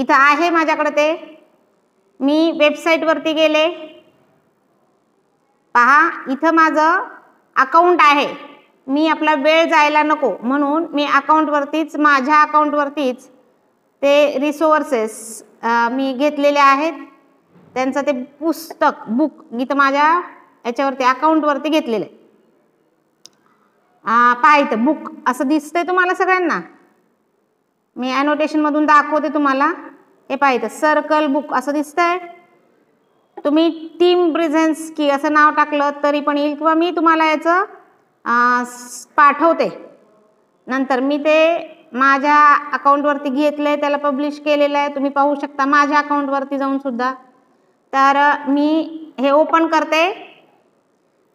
इथं आहे माझ्याकडे ते मी वेबसाईटवरती गेले पहा इथं माझं अकाउंट आहे मी आपला वेळ जायला नको म्हणून मी अकाउंटवरतीच माझ्या अकाउंटवरतीच ते रिसोर्सेस मी घेतलेले आहेत त्यांचं ते पुस्तक बुक इथं माझ्या याच्यावरती अकाउंटवरती घेतलेलं आहे पाहायचं बुक असं दिसतंय तुम्हाला सगळ्यांना मी ॲनोटेशनमधून दाखवते तुम्हाला हे पाहिजे सर्कल बुक असं दिसतंय तुम्ही टीम प्रेझेन्स की असं नाव टाकलं तरी पण येईल किंवा मी तुम्हाला याचं पाठवते नंतर मी ते माझ्या अकाउंटवरती घेतलं आहे त्याला पब्लिश केलेलं आहे तुम्ही पाहू शकता माझ्या अकाउंटवरती सुद्धा तर मी हे ओपन करते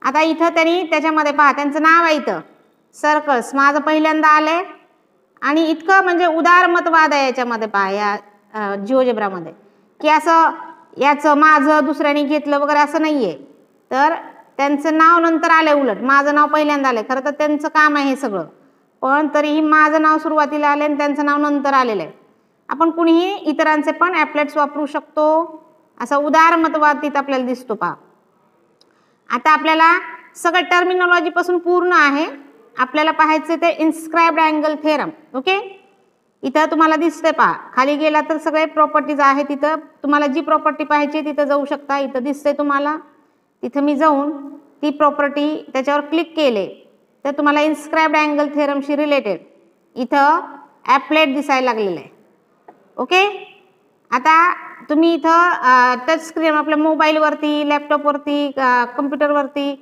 आता इथं त्यांनी त्याच्यामध्ये पहा त्यांचं नाव आहे इथं सर्कल्स माझं पहिल्यांदा आलंय आणि इतकं म्हणजे उदारमतवाद आहे याच्यामध्ये पहा या जिओजेब्रामध्ये की असं याचं माझं दुसऱ्याने घेतलं वगैरे असं नाही आहे तर त्यांचं नाव नंतर आलंय उलट माझं नाव पहिल्यांदा आलं खरं तर त्यांचं काम आहे सगळं पण तरीही माझं नाव सुरुवातीला आलं आणि त्यांचं नाव नंतर आलेलं आहे आपण कुणीही इतरांचे पण ॲपलेट्स वापरू शकतो असा उदारमतवाद तिथं आपल्याला दिसतो पा आता आपल्याला सगळं टर्मिनॉलॉजीपासून पूर्ण आहे आपल्याला पाहायचं ते इन्स्क्रायब्ड अँगल थेरम ओके इथं तुम्हाला दिसते पहा खाली गेला तर सगळे प्रॉपर्टीज आहे तिथं तुम्हाला जी प्रॉपर्टी पाहिजे तिथं जाऊ शकता इथं दिसते तुम्हाला तिथं मी जाऊन ती प्रॉपर्टी त्याच्यावर क्लिक केले तर तुम्हाला इन्स्क्रायब्ड अँगल थेरमशी रिलेटेड इथं ॲपलेट दिसायला लागलेलं आहे ओके आता तुम्ही इथं स्क्रीन आपल्या मोबाईलवरती लॅपटॉपवरती कम्प्युटरवरती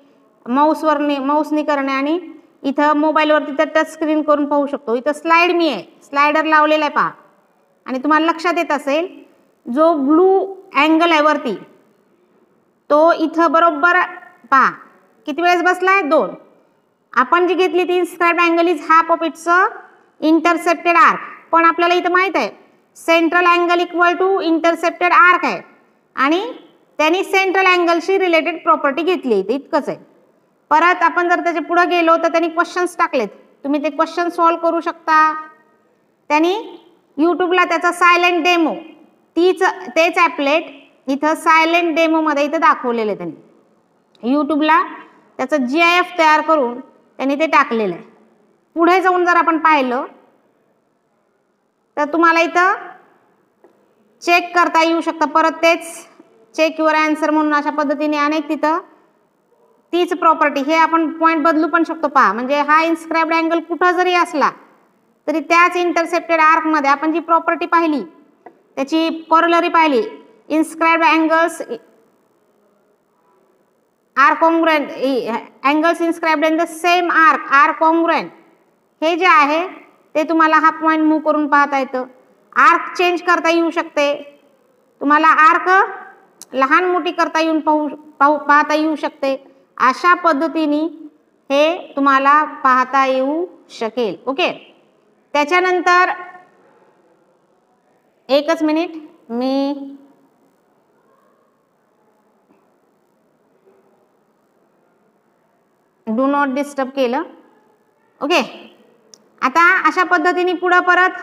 माऊसवरने माऊसनी करणे आणि इथं मोबाईलवरती तर टच स्क्रीन करून पाहू शकतो इथं स्लाइड मी आहे स्लायडर लावलेला आहे पहा आणि तुम्हाला लक्षात येत असेल जो ब्लू अँगल आहे वरती तो इथं बरोबर पहा किती वेळेस बसला आहे दोन आपण जी घेतली ती inscribed angle is half of its intercepted arc पण आपल्याला इथं माहीत आहे central angle equal to intercepted arc आहे आणि त्यांनी सेंट्रल अँगलशी रिलेटेड प्रॉपर्टी घेतली इथं इतकंच आहे परत आपण जर त्याच्या पुढे गेलो तर त्यांनी क्वेश्चन्स टाकलेत तुम्ही ते क्वेश्चन सॉल्व करू शकता त्यांनी यूट्यूबला त्याचा सायलेंट डेमो तीच तेच ॲपलेट इथं सायलेंट डेमोमध्ये इथं दाखवलेलं आहे त्यांनी यूट्यूबला त्याचं जी आय एफ तयार करून त्यांनी ते टाकलेलं आहे पुढे जाऊन जर आपण पाहिलं तर तुम्हाला इथं चेक करता येऊ शकतं परत तेच चेक युअर अँसर म्हणून अशा पद्धतीने अनेक तिथं तीच प्रॉपर्टी हे आपण पॉईंट बदलू पण शकतो पहा म्हणजे हा इन्स्क्राईब्ड अँगल कुठं जरी असला तरी त्याच इंटरसेप्टेड आर्कमध्ये आपण जी प्रॉपर्टी पाहिली त्याची कॉरलरी पाहिली inscribed angles are congruent angles inscribed in the same arc are congruent हे जे आहे ते तुम्हाला हा पॉईंट मूव्ह करून पाहता येतं आर्क चेंज करता येऊ शकते तुम्हाला आर्क लहान मोठी करता येऊन पाहू पाहू पाहता येऊ शकते अशा पद्धतीने हे तुम्हाला पाहता येऊ शकेल ओके त्याच्यानंतर एकच मिनिट मी डू नॉट डिस्टर्ब केलं ओके आता अशा पद्धतीने पुढं परत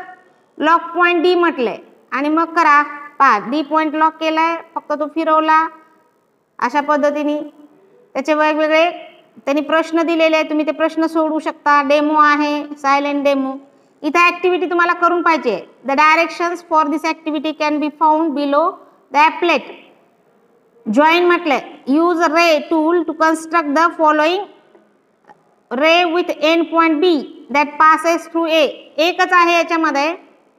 लॉक पॉईंट डी म्हटलंय आणि मग करा पहा डी पॉईंट लॉक केलाय फक्त तो फिरवला अशा पद्धतीने त्याचे वेगवेगळे त्यांनी प्रश्न दिलेले आहेत तुम्ही ते प्रश्न सोडू शकता डेमो आहे सायलेंट डेमो इथं ॲक्टिव्हिटी तुम्हाला करून पाहिजे the directions for this activity can be found below the applet join म्हटलंय use ray tool to construct the following ray with an point B that passes through A एकच आहे याच्यामध्ये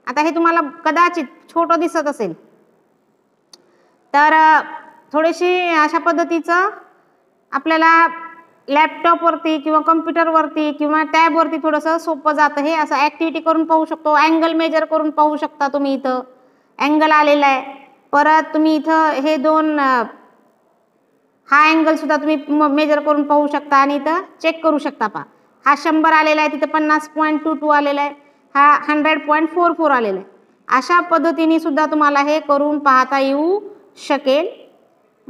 आता हे तुम्हाला कदाचित छोटं दिसत असेल तर थोडीशी अशा पद्धतीचं आपल्याला लॅपटॉपवरती किंवा कम्प्युटरवरती किंवा टॅबवरती थोडंसं सोपं जातं हे असं ॲक्टिव्हिटी करून पाहू शकतो अँगल मेजर करून पाहू शकता तुम्ही इथं अँगल आलेला आहे परत तुम्ही इथं हे दोन हा अँगलसुद्धा तुम्ही मेजर करून पाहू शकता आणि इथं चेक करू शकता पा हा शंभर आलेला आहे तिथं पन्नास पॉईंट टू टू आलेला आहे हा हंड्रेड पॉईंट फोर फोर आलेला आहे अशा पद्धतीने सुद्धा तुम्हाला हे करून पाहता येऊ शकेल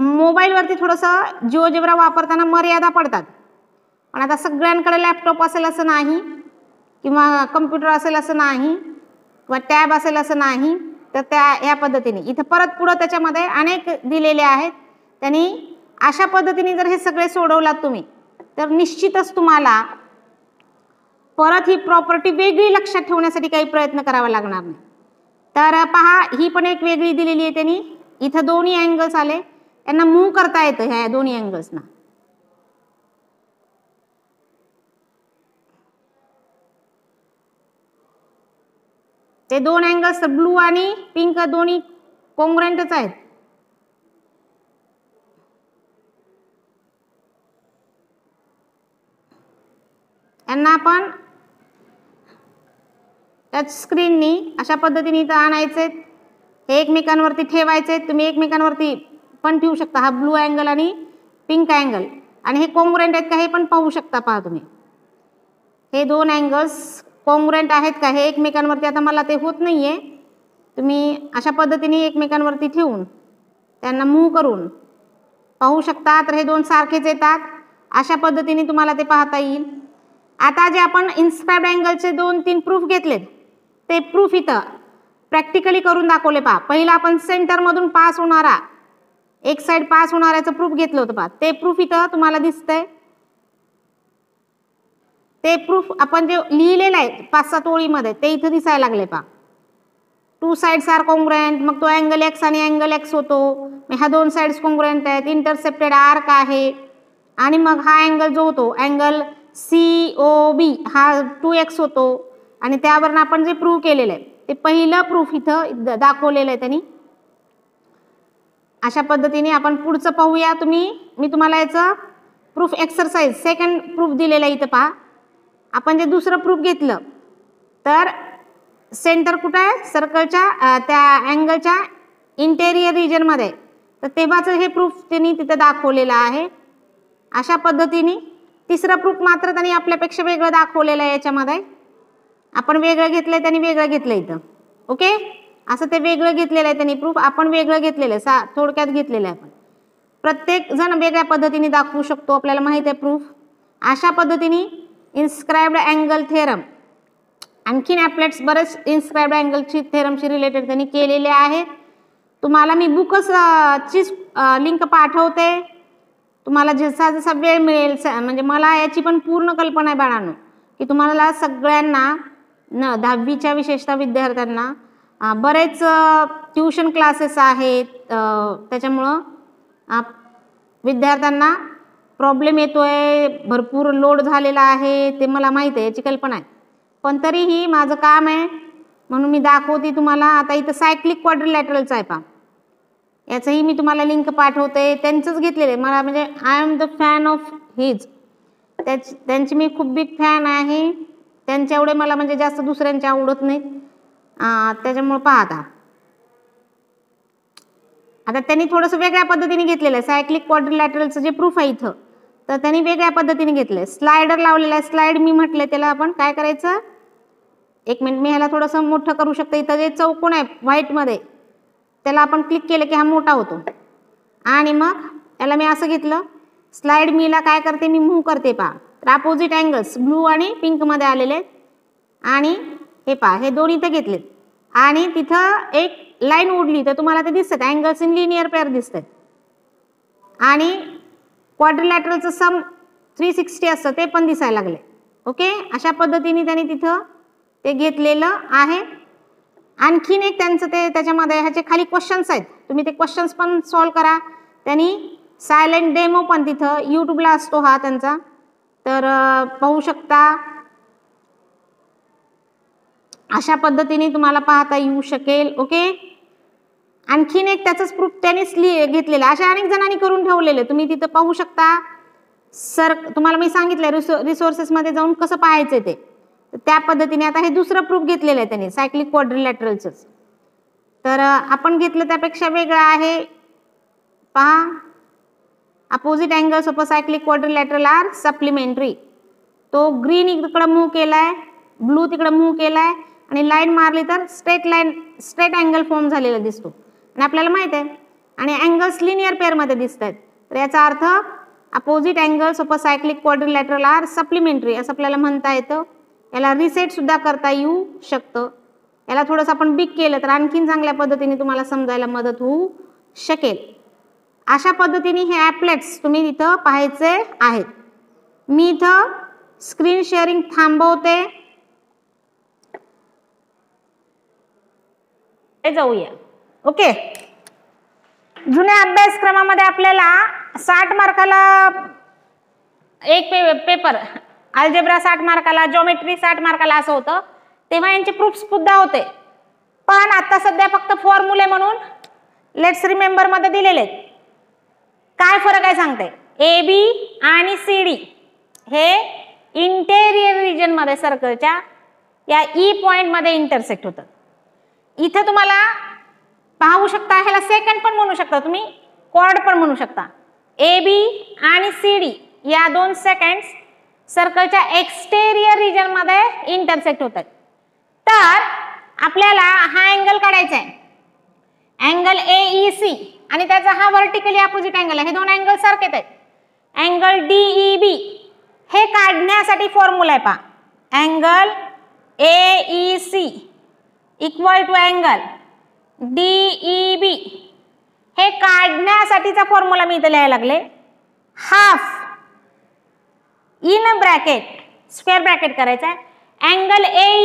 मोबाईलवरती थोडंसं जिओ जेवरा वापरताना मर्यादा पडतात पण आता सगळ्यांकडे लॅपटॉप असेल असं नाही किंवा कम्प्युटर असेल असं नाही किंवा टॅब असेल असं नाही तर त्या या पद्धतीने इथं परत पुढं त्याच्यामध्ये अनेक दिलेले आहेत त्यांनी अशा पद्धतीने जर हे सगळे सोडवलात तुम्ही तर निश्चितच तुम्हाला परत ही प्रॉपर्टी वेगळी लक्षात ठेवण्यासाठी काही प्रयत्न करावा लागणार नाही तर पहा ही पण एक वेगळी दिलेली आहे त्यांनी इथं दोन्ही अँगल्स आले त्यांना मूव्ह करता येतं ह्या दोन्ही अँगल्सना ते दोन अँगल्स ब्लू आणि पिंक दोन्ही कोंग्रेंटच आहेत यांना आपण स्क्रीननी अशा पद्धतीने इथं आणायचे हे एकमेकांवरती ठेवायचे तुम्ही एकमेकांवरती पण ठेवू शकता हा ब्लू अँगल आणि पिंक अँगल आणि हे कॉंग्रेंट आहेत का हे पण पाहू शकता पहा तुम्ही हे दोन अँगल्स कॉंग्रेंट आहेत का हे एकमेकांवरती आता मला ते होत नाही आहे तुम्ही अशा पद्धतीने एकमेकांवरती ठेवून त्यांना मूव करून पाहू शकता तर हे दोन सारखेच येतात अशा पद्धतीने तुम्हाला ते पाहता येईल आता जे आपण इन्स्क्राईब अँगलचे दोन तीन प्रूफ घेतलेत ते प्रूफ इथं प्रॅक्टिकली करून दाखवले पहा पहिला आपण सेंटरमधून पास होणारा एक साइड पास होणाऱ्याचं प्रूफ घेतलं होतं पहा ते प्रूफ इथं तुम्हाला दिसतंय ते प्रूफ आपण जे लिहिलेलं आहे पाच सात ओळीमध्ये ते इथं दिसायला लागले पहा टू साइड्स आर कॉन्ग्रेंट मग तो अँगल एक्स आणि अँगल एक्स होतो ह्या दोन साइड्स कॉन्ग्रेंट आहेत इंटरसेप्टेड आर्क आहे आणि मग हा अँगल जो होतो अँगल सी ओ बी हा टू एक्स होतो आणि त्यावरनं आपण जे प्रूव्ह केलेलं आहे ते पहिलं प्रूफ इथं दाखवलेलं आहे त्यांनी अशा पद्धतीने आपण पुढचं पाहूया तुम्ही मी तुम्हाला याचं प्रूफ एक्सरसाइज सेकंड प्रूफ दिलेलं आहे इथं पहा आपण जे दुसरं प्रूफ घेतलं तर सेंटर कुठं आहे सर्कलच्या त्या अँगलच्या इंटेरियर रिजनमध्ये तर तेव्हाचं हे प्रूफ त्यांनी तिथं दाखवलेलं आहे अशा पद्धतीने तिसरं प्रूफ मात्र त्यांनी आपल्यापेक्षा वेगळं दाखवलेलं आहे याच्यामध्ये आपण वेगळं घेतलं आहे त्यांनी वेगळं घेतलं इथं ओके असं ते वेगळं घेतलेलं आहे त्यांनी प्रूफ आपण वेगळं घेतलेलं आहे सा थोडक्यात घेतलेलं आहे आपण प्रत्येक जण वेगळ्या पद्धतीने दाखवू शकतो आपल्याला माहीत आहे प्रूफ अशा पद्धतीने इन्स्क्राईब्ड अँगल थेरम आणखीन ॲपलेट्स बरेच इन्स्क्राईब्ड अँगलची थेरमशी रिलेटेड त्यांनी केलेले आहेत तुम्हाला मी बुकच ची लिंक पाठवते तुम्हाला जसा जसा वेळ मिळेल म्हणजे मला याची पण पूर्ण कल्पना आहे बाळानो की तुम्हाला सगळ्यांना न दहावीच्या विशेषतः विद्यार्थ्यांना बरेच ट्यूशन क्लासेस आहेत त्याच्यामुळं विद्यार्थ्यांना प्रॉब्लेम येतो आहे भरपूर लोड झालेला आहे ते मला माहीत आहे याची कल्पना आहे पण तरीही माझं काम आहे म्हणून मी दाखवते तुम्हाला आता इथं सायक्लिक क्वाड्रिलॅटरलचं आहे पा याचंही मी तुम्हाला लिंक पाठवते त्यांचंच घेतलेलं आहे मला म्हणजे I am the fan of his त्याच त्यांची मी खूप बिग फॅन आहे त्यांच्या एवढे मला म्हणजे जास्त दुसऱ्यांच्या आवडत नाहीत त्याच्यामुळं पहा आता आता त्यांनी थोडंसं वेगळ्या पद्धतीने घेतलेलं आहे सायक्लिक क्वाड्रिलॅटरलचं जे प्रूफ आहे इथं तर त्यांनी वेगळ्या पद्धतीने घेतलंय स्लायडर लावलेलं आहे स्लाइड मी म्हटलं त्याला आपण काय करायचं एक मिनिट मी ह्याला थोडंसं मोठं करू शकतो इथं जे चौकोन आहे व्हाईटमध्ये त्याला आपण क्लिक केलं की हा मोठा होतो आणि मग याला मी असं घेतलं स्लाइड मीला काय करते मी मूव्ह करते पहा तर अपोजिट अँगल्स ब्लू आणि पिंकमध्ये आलेले आणि हे पहा हे दोन इथं घेतलेत आणि तिथं एक लाईन ओढली तर तुम्हाला ते दिसतात अँगल्स इन लिनियर पेअर दिसत आहेत आणि क्वाड्रिलॅटरलचं सम थ्री सिक्स्टी असतं ते पण दिसायला लागले ओके अशा पद्धतीने त्यांनी तिथं ते घेतलेलं आहे आणखीन एक त्यांचं ते त्याच्यामध्ये ह्याचे खाली क्वेश्चन्स आहेत तुम्ही ते क्वेश्चन्स पण सॉल्व करा त्यांनी सायलेंट डेमो पण तिथं यूट्यूबला असतो हा त्यांचा तर पाहू शकता अशा पद्धतीने तुम्हाला पाहता येऊ शकेल ओके आणखीन एक त्याचंच प्रूफ त्यानेच लि घेतलेलं अशा अनेक जणांनी करून ठेवलेलं तुम्ही तिथं पाहू शकता सर तुम्हाला मी सांगितलं रिसो रिसोर्सेसमध्ये जाऊन कसं पाहायचं ते तर त्या पद्धतीने आता हे दुसरं प्रूफ घेतलेलं आहे त्यांनी सायक्लिक क्वाड्रिलॅटरलचंच तर आपण घेतलं त्यापेक्षा वेगळं आहे पहा opposite angle of a cyclic quadrilateral are supplementary तो ग्रीन इकडं मूव्ह केलाय ब्लू तिकडं मूव्ह केलाय आणि लाईन मारली तर straight line straight angle form झालेला दिसतो आणि आपल्याला माहित आहे आणि अँगल्स लिनियर पेअरमध्ये दिसत आहेत तर याचा अर्थ opposite angle super cyclic cyclic quadrilateral are supplementary असं आपल्याला म्हणता येतं याला रिसेट सुद्धा करता येऊ शकतं याला थोडंसं आपण बिग केलं तर आणखीन चांगल्या पद्धतीने तुम्हाला समजायला मदत होऊ शकेल अशा पद्धतीने हे ॲपलेट्स तुम्ही इथं पाहायचे आहेत मी इथं स्क्रीन शेअरिंग थांबवते जाऊया ओके जुन्या अभ्यासक्रमामध्ये आपल्याला साठ मार्काला एक पे पेपर अल्जेब्रा साठ मार्काला जॉमेट्री साठ मार्काला असं होतं तेव्हा यांचे प्रूफ सुद्धा होते पण आता सध्या फक्त फॉर्म्युले म्हणून लेट्स रिमेंबरमध्ये दिलेले काय फरक आहे सांगते ए बी आणि सी डी हे इंटेरियर रिजनमध्ये सर्कलच्या या ई पॉईंटमध्ये इंटरसेक्ट होतात इथं तुम्हाला पाहू शकता ह्याला सेकंड पण म्हणू शकता तुम्ही कॉर्ड पण म्हणू शकता ए बी आणि सी डी या दोन सेकंड सर्कलच्या एक्सटेरियर मध्ये इंटरसेक्ट होतात तर आपल्याला हा अँगल काढायचा आहे अँगल ए ई सी आणि त्याचा हा व्हर्टिकली अपोजिट अँगल आहे हे दोन अँगल सारखे आहेत अँगल डी ई बी हे काढण्यासाठी फॉर्म्युला आहे पहा angle A E C equal to angle D E B हे काढण्यासाठीचा फॉर्म्युला मी इथे लिहायला लागले half in bracket square bracket करायचा अँगल ए